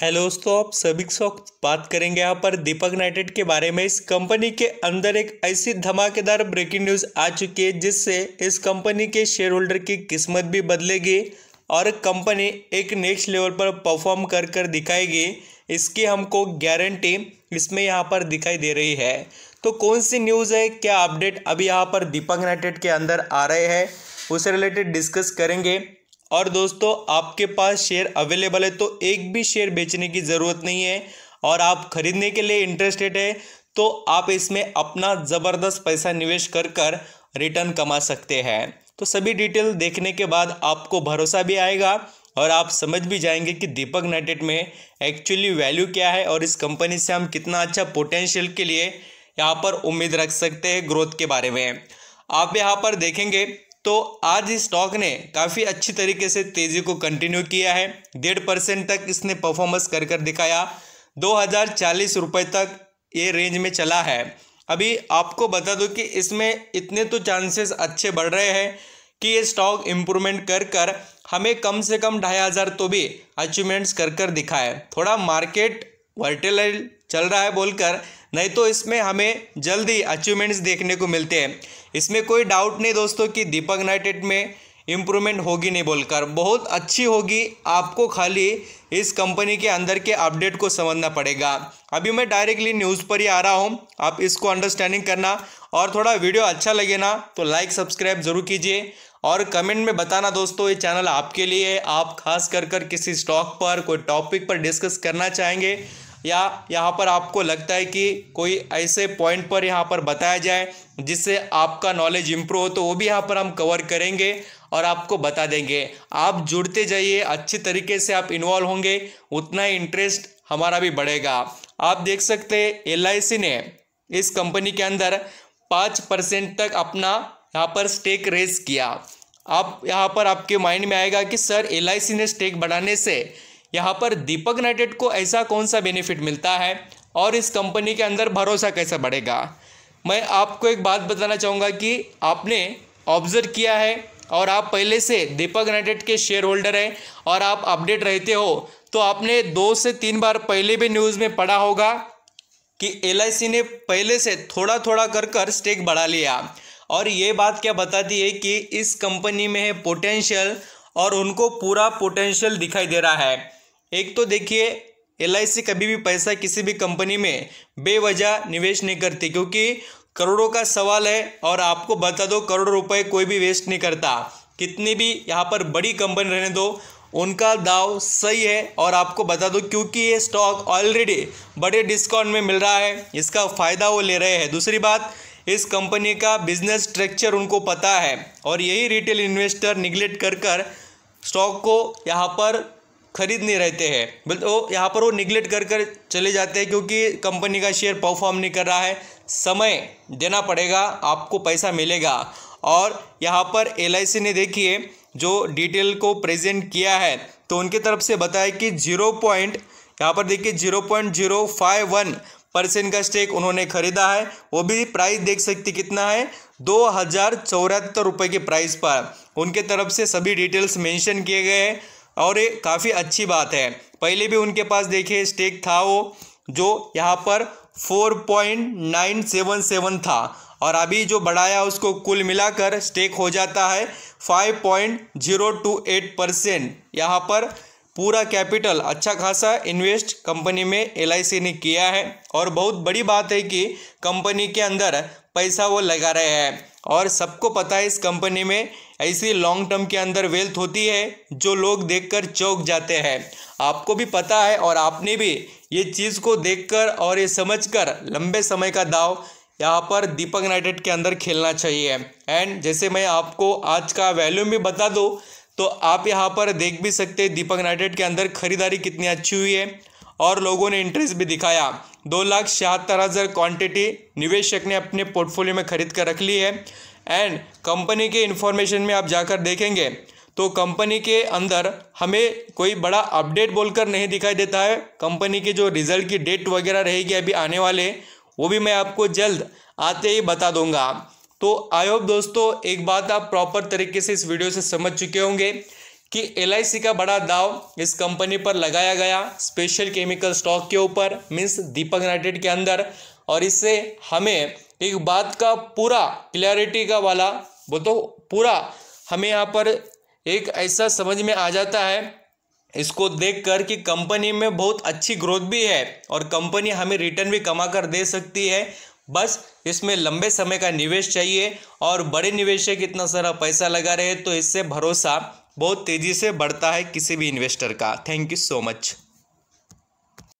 hello दोस्तों आप सभी वक्त बात करेंगे यहाँ पर दीपक नाइटेड के बारे में इस कंपनी के अंदर एक ऐसी धमाकेदार ब्रेकिंग न्यूज़ आ चुकी है जिससे इस कंपनी के शेयर होल्डर की किस्मत भी बदलेगी और कंपनी एक नेक्स्ट लेवल पर परफॉर्म कर कर दिखाएगी इसकी हमको गारंटी इसमें यहाँ पर दिखाई दे रही है तो कौन सी न्यूज़ है क्या अपडेट अभी यहाँ पर दीपक नाइटेड के अंदर आ रहे हैं उससे रिलेटेड डिस्कस करेंगे और दोस्तों आपके पास शेयर अवेलेबल है तो एक भी शेयर बेचने की ज़रूरत नहीं है और आप खरीदने के लिए इंटरेस्टेड है तो आप इसमें अपना ज़बरदस्त पैसा निवेश कर कर रिटर्न कमा सकते हैं तो सभी डिटेल देखने के बाद आपको भरोसा भी आएगा और आप समझ भी जाएंगे कि दीपक नाइटेड में एक्चुअली वैल्यू क्या है और इस कंपनी से हम कितना अच्छा पोटेंशियल के लिए यहाँ पर उम्मीद रख सकते हैं ग्रोथ के बारे में आप यहाँ पर देखेंगे तो आज इस स्टॉक ने काफ़ी अच्छी तरीके से तेज़ी को कंटिन्यू किया है डेढ़ परसेंट तक इसने परफॉर्मेंस कर कर दिखाया दो हज़ार चालीस रुपये तक ये रेंज में चला है अभी आपको बता दूं कि इसमें इतने तो चांसेस अच्छे बढ़ रहे हैं कि ये स्टॉक इम्प्रूवमेंट कर कर हमें कम से कम ढाई हज़ार तो भी अचीवमेंट्स कर कर दिखाए थोड़ा मार्केट वर्टेलाइल चल रहा है बोलकर नहीं तो इसमें हमें जल्दी अचीवमेंट्स देखने को मिलते हैं इसमें कोई डाउट नहीं दोस्तों कि दीपक यूनाइटेड में इम्प्रूवमेंट होगी नहीं बोलकर बहुत अच्छी होगी आपको खाली इस कंपनी के अंदर के अपडेट को समझना पड़ेगा अभी मैं डायरेक्टली न्यूज़ पर ही आ रहा हूँ आप इसको अंडरस्टैंडिंग करना और थोड़ा वीडियो अच्छा लगे ना तो लाइक सब्सक्राइब ज़रूर कीजिए और कमेंट में बताना दोस्तों ये चैनल आपके लिए आप खास कर कर किसी स्टॉक पर कोई टॉपिक पर डिस्कस करना चाहेंगे या यहाँ पर आपको लगता है कि कोई ऐसे पॉइंट पर यहाँ पर बताया जाए जिससे आपका नॉलेज इम्प्रूव हो तो वो भी यहाँ पर हम कवर करेंगे और आपको बता देंगे आप जुड़ते जाइए अच्छे तरीके से आप इन्वॉल्व होंगे उतना इंटरेस्ट हमारा भी बढ़ेगा आप देख सकते हैं एल ने इस कंपनी के अंदर पाँच परसेंट तक अपना यहाँ पर स्टेक रेस किया आप यहाँ पर आपके माइंड में आएगा कि सर एल ने स्टेक बढ़ाने से यहाँ पर दीपक नाइटेड को ऐसा कौन सा बेनिफिट मिलता है और इस कंपनी के अंदर भरोसा कैसे बढ़ेगा मैं आपको एक बात बताना चाहूँगा कि आपने ऑब्जर्व किया है और आप पहले से दीपक नाइटेड के शेयर होल्डर हैं और आप अपडेट रहते हो तो आपने दो से तीन बार पहले भी न्यूज़ में पढ़ा होगा कि एल ने पहले से थोड़ा थोड़ा कर कर स्टेक बढ़ा लिया और ये बात क्या बताती है कि इस कंपनी में है पोटेंशियल और उनको पूरा पोटेंशियल दिखाई दे रहा है एक तो देखिए एल कभी भी पैसा किसी भी कंपनी में बेवजह निवेश नहीं करती क्योंकि करोड़ों का सवाल है और आपको बता दो करोड़ रुपए कोई भी वेस्ट नहीं करता कितनी भी यहाँ पर बड़ी कंपनी रहने दो उनका दाव सही है और आपको बता दो क्योंकि ये स्टॉक ऑलरेडी बड़े डिस्काउंट में मिल रहा है इसका फ़ायदा वो ले रहे हैं दूसरी बात इस कंपनी का बिजनेस स्ट्रक्चर उनको पता है और यही रिटेल इन्वेस्टर निगलेक्ट कर कर स्टॉक को यहाँ पर खरीद नहीं रहते हैं बोलते वो यहाँ पर वो निगलेक्ट कर कर चले जाते हैं क्योंकि कंपनी का शेयर परफॉर्म नहीं कर रहा है समय देना पड़ेगा आपको पैसा मिलेगा और यहाँ पर एल ने देखिए जो डिटेल को प्रेजेंट किया है तो उनकी तरफ से बताया कि जीरो पॉइंट यहाँ पर देखिए zero point zero five one percent का स्टेक उन्होंने खरीदा है वो भी प्राइस देख सकते कितना है दो हज़ार चौहत्तर रुपये के प्राइस पर उनके तरफ से सभी डिटेल्स मेंशन किए गए हैं और ये काफ़ी अच्छी बात है पहले भी उनके पास देखिए स्टेक था वो जो यहाँ पर four point nine seven seven था और अभी जो बढ़ाया उसको कुल मिलाकर स्टेक हो जाता है five point zero two eight percent यहाँ पर पूरा कैपिटल अच्छा खासा इन्वेस्ट कंपनी में एल ने किया है और बहुत बड़ी बात है कि कंपनी के अंदर पैसा वो लगा रहे हैं और सबको पता है इस कंपनी में ऐसी लॉन्ग टर्म के अंदर वेल्थ होती है जो लोग देखकर चौंक जाते हैं आपको भी पता है और आपने भी ये चीज़ को देखकर और ये समझकर लंबे समय का दाव यहाँ पर दीपक यूनाइटेड के अंदर खेलना चाहिए एंड जैसे मैं आपको आज का वैल्यूम भी बता दूँ तो आप यहाँ पर देख भी सकते हैं दीपक यूनाइटेड के अंदर खरीदारी कितनी अच्छी हुई है और लोगों ने इंटरेस्ट भी दिखाया दो लाख छिहत्तर हज़ार क्वान्टिटी निवेशक ने अपने पोर्टफोलियो में खरीद कर रख ली है एंड कंपनी के इन्फॉर्मेशन में आप जाकर देखेंगे तो कंपनी के अंदर हमें कोई बड़ा अपडेट बोलकर नहीं दिखाई देता है कंपनी के जो रिजल्ट की डेट वगैरह रहेगी अभी आने वाले वो भी मैं आपको जल्द आते ही बता दूंगा तो आई होप दोस्तों एक बात आप प्रॉपर तरीके से इस वीडियो से समझ चुके होंगे कि एल का बड़ा दाव इस कंपनी पर लगाया गया स्पेशल केमिकल स्टॉक के ऊपर मीन्स दीपक यूनाइटेड के अंदर और इससे हमें एक बात का पूरा क्लियरिटी का वाला वो तो पूरा हमें यहाँ पर एक ऐसा समझ में आ जाता है इसको देख कर कि कंपनी में बहुत अच्छी ग्रोथ भी है और कंपनी हमें रिटर्न भी कमा कर दे सकती है बस इसमें लंबे समय का निवेश चाहिए और बड़े निवेशक इतना सारा पैसा लगा रहे तो इससे भरोसा बहुत तेज़ी से बढ़ता है किसी भी इन्वेस्टर का थैंक यू सो मच